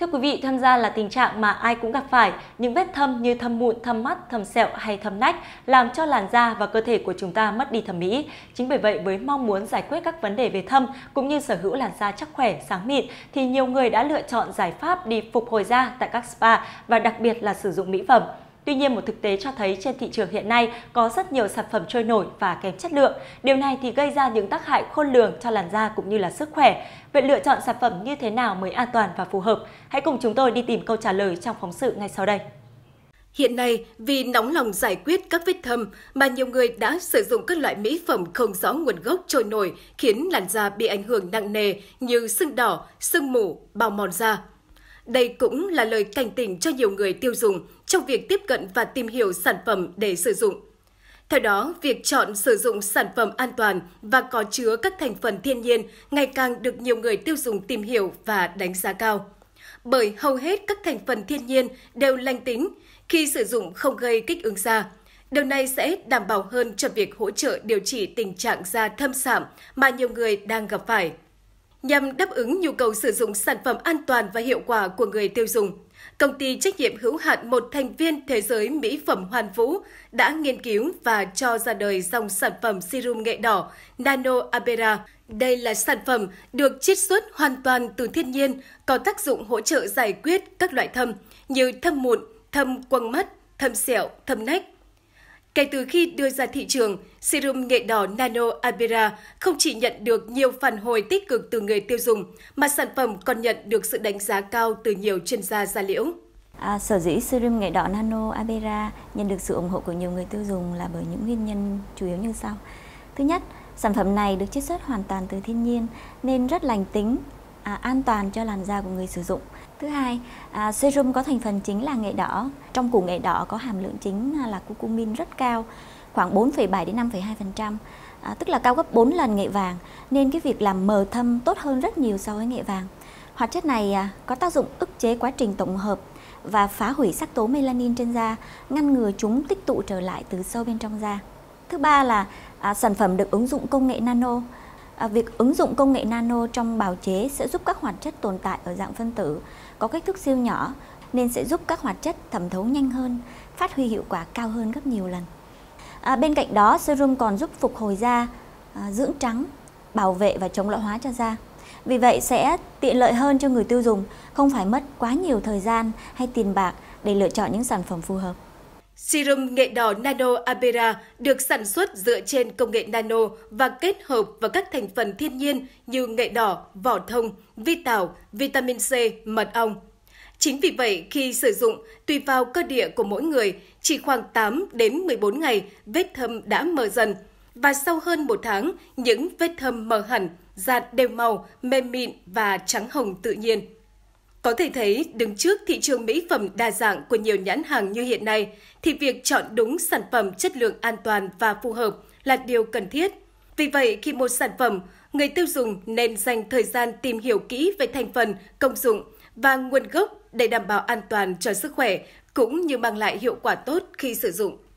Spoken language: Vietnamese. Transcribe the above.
Thưa quý vị, tham gia là tình trạng mà ai cũng gặp phải, những vết thâm như thâm mụn, thâm mắt, thâm sẹo hay thâm nách làm cho làn da và cơ thể của chúng ta mất đi thẩm mỹ. Chính bởi vậy, với mong muốn giải quyết các vấn đề về thâm cũng như sở hữu làn da chắc khỏe, sáng mịn thì nhiều người đã lựa chọn giải pháp đi phục hồi da tại các spa và đặc biệt là sử dụng mỹ phẩm. Tuy nhiên, một thực tế cho thấy trên thị trường hiện nay có rất nhiều sản phẩm trôi nổi và kém chất lượng. Điều này thì gây ra những tác hại khôn lường cho làn da cũng như là sức khỏe. Vậy lựa chọn sản phẩm như thế nào mới an toàn và phù hợp? Hãy cùng chúng tôi đi tìm câu trả lời trong phóng sự ngay sau đây. Hiện nay, vì nóng lòng giải quyết các vết thâm mà nhiều người đã sử dụng các loại mỹ phẩm không rõ nguồn gốc trôi nổi khiến làn da bị ảnh hưởng nặng nề như sưng đỏ, sưng mủ, bào mòn da. Đây cũng là lời cảnh tỉnh cho nhiều người tiêu dùng trong việc tiếp cận và tìm hiểu sản phẩm để sử dụng. Theo đó, việc chọn sử dụng sản phẩm an toàn và có chứa các thành phần thiên nhiên ngày càng được nhiều người tiêu dùng tìm hiểu và đánh giá cao. Bởi hầu hết các thành phần thiên nhiên đều lành tính, khi sử dụng không gây kích ứng da. Điều này sẽ đảm bảo hơn cho việc hỗ trợ điều trị tình trạng da thâm sạm mà nhiều người đang gặp phải nhằm đáp ứng nhu cầu sử dụng sản phẩm an toàn và hiệu quả của người tiêu dùng. Công ty trách nhiệm hữu hạn một thành viên thế giới mỹ phẩm Hoàn Vũ đã nghiên cứu và cho ra đời dòng sản phẩm serum nghệ đỏ Nano Apera. Đây là sản phẩm được chiết xuất hoàn toàn từ thiên nhiên, có tác dụng hỗ trợ giải quyết các loại thâm như thâm mụn, thâm quầng mắt, thâm sẹo, thâm nách, Kể từ khi đưa ra thị trường, serum nghệ đỏ Nano Abira không chỉ nhận được nhiều phản hồi tích cực từ người tiêu dùng, mà sản phẩm còn nhận được sự đánh giá cao từ nhiều chuyên gia da liễu. À, sở dĩ serum nghệ đỏ Nano Abira nhận được sự ủng hộ của nhiều người tiêu dùng là bởi những nguyên nhân chủ yếu như sau. Thứ nhất, sản phẩm này được chiết xuất hoàn toàn từ thiên nhiên nên rất lành tính, à, an toàn cho làn da của người sử dụng. Thứ hai, à, serum có thành phần chính là nghệ đỏ. Trong củ nghệ đỏ có hàm lượng chính là curcumin rất cao, khoảng 4,7 đến 5,2%, à, tức là cao gấp 4 lần nghệ vàng, nên cái việc làm mờ thâm tốt hơn rất nhiều so với nghệ vàng. Hoạt chất này à, có tác dụng ức chế quá trình tổng hợp và phá hủy sắc tố melanin trên da, ngăn ngừa chúng tích tụ trở lại từ sâu bên trong da. Thứ ba là à, sản phẩm được ứng dụng công nghệ nano À, việc ứng dụng công nghệ nano trong bào chế sẽ giúp các hoạt chất tồn tại ở dạng phân tử có kích thước siêu nhỏ nên sẽ giúp các hoạt chất thẩm thấu nhanh hơn, phát huy hiệu quả cao hơn gấp nhiều lần. À, bên cạnh đó, serum còn giúp phục hồi da, à, dưỡng trắng, bảo vệ và chống lão hóa cho da. Vì vậy sẽ tiện lợi hơn cho người tiêu dùng, không phải mất quá nhiều thời gian hay tiền bạc để lựa chọn những sản phẩm phù hợp. Serum nghệ đỏ Nano Abera được sản xuất dựa trên công nghệ nano và kết hợp với các thành phần thiên nhiên như nghệ đỏ, vỏ thông, vi tảo, vitamin C, mật ong. Chính vì vậy, khi sử dụng, tùy vào cơ địa của mỗi người, chỉ khoảng 8 đến 14 ngày, vết thâm đã mờ dần. Và sau hơn một tháng, những vết thâm mờ hẳn, da đều màu, mềm mịn và trắng hồng tự nhiên. Có thể thấy, đứng trước thị trường mỹ phẩm đa dạng của nhiều nhãn hàng như hiện nay, thì việc chọn đúng sản phẩm chất lượng an toàn và phù hợp là điều cần thiết. Vì vậy, khi một sản phẩm, người tiêu dùng nên dành thời gian tìm hiểu kỹ về thành phần, công dụng và nguồn gốc để đảm bảo an toàn cho sức khỏe cũng như mang lại hiệu quả tốt khi sử dụng.